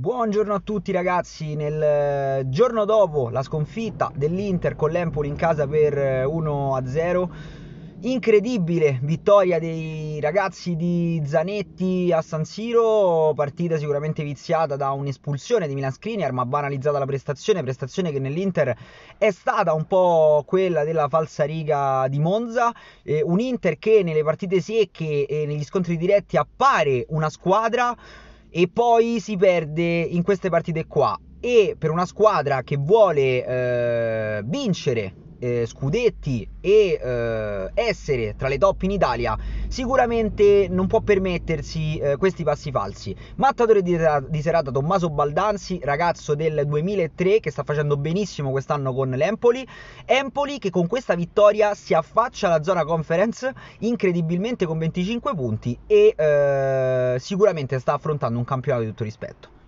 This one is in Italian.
Buongiorno a tutti ragazzi, nel eh, giorno dopo la sconfitta dell'Inter con l'Empoli in casa per 1-0, eh, incredibile vittoria dei ragazzi di Zanetti a San Siro, partita sicuramente viziata da un'espulsione di Milan Skriniar ma banalizzata la prestazione, prestazione che nell'Inter è stata un po' quella della falsa riga di Monza, eh, un Inter che nelle partite secche e negli scontri diretti appare una squadra e poi si perde in queste partite qua. E per una squadra che vuole eh, vincere eh, scudetti e eh, essere tra le top in Italia sicuramente non può permettersi eh, questi passi falsi. Mattatore di, di, serata Tommaso Baldanzi, ragazzo del 2003 che sta facendo benissimo quest'anno con l'Empoli, Empoli che con questa vittoria si affaccia alla zona conference incredibilmente con 25 punti e eh, sicuramente sta affrontando un campionato di tutto rispetto.